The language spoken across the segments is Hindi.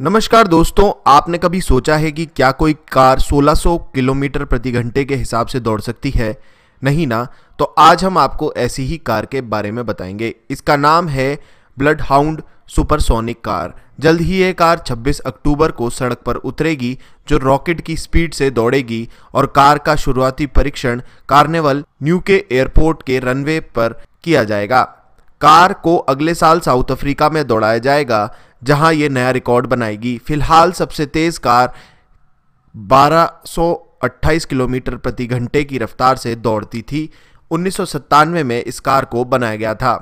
नमस्कार दोस्तों आपने कभी सोचा है कि क्या कोई कार 1600 किलोमीटर प्रति घंटे के हिसाब से दौड़ सकती है नहीं ना तो आज हम आपको ऐसी ही कार के बारे में बताएंगे इसका नाम है ब्लड हाउंड सुपरसोनिक कार जल्द ही यह कार 26 अक्टूबर को सड़क पर उतरेगी जो रॉकेट की स्पीड से दौड़ेगी और कार का शुरुआती परीक्षण कार्निवल न्यू के एयरपोर्ट के रनवे पर किया जाएगा कार को अगले साल साउथ अफ्रीका में दौड़ाया जाएगा जहां ये नया रिकॉर्ड बनाएगी फिलहाल सबसे तेज़ कार 1228 किलोमीटर प्रति घंटे की रफ्तार से दौड़ती थी उन्नीस में इस कार को बनाया गया था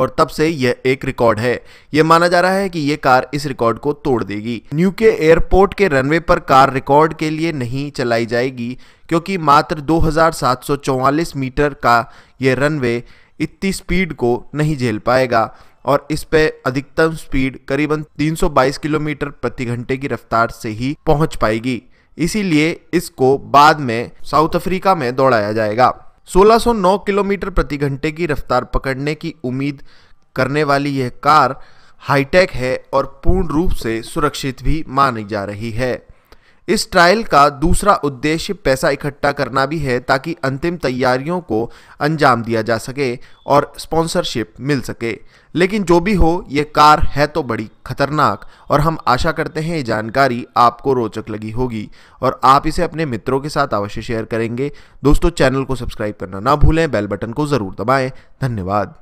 और तब से यह एक रिकॉर्ड है यह माना जा रहा है कि यह कार इस रिकॉर्ड को तोड़ देगी न्यूके एयरपोर्ट के रनवे पर कार रिकॉर्ड के लिए नहीं चलाई जाएगी क्योंकि मात्र 2744 मीटर का यह रनवे इतनी स्पीड को नहीं झेल पाएगा और इस पे अधिकतम स्पीड करीबन 322 किलोमीटर प्रति घंटे की रफ्तार से ही पहुंच पाएगी इसीलिए इसको बाद में साउथ अफ्रीका में दौड़ाया जाएगा 1609 किलोमीटर प्रति घंटे की रफ्तार पकड़ने की उम्मीद करने वाली यह कार हाईटेक है और पूर्ण रूप से सुरक्षित भी मानी जा रही है इस ट्रायल का दूसरा उद्देश्य पैसा इकट्ठा करना भी है ताकि अंतिम तैयारियों को अंजाम दिया जा सके और स्पॉन्सरशिप मिल सके लेकिन जो भी हो ये कार है तो बड़ी खतरनाक और हम आशा करते हैं ये जानकारी आपको रोचक लगी होगी और आप इसे अपने मित्रों के साथ अवश्य शेयर करेंगे दोस्तों चैनल को सब्सक्राइब करना ना भूलें बेल बटन को ज़रूर दबाएँ धन्यवाद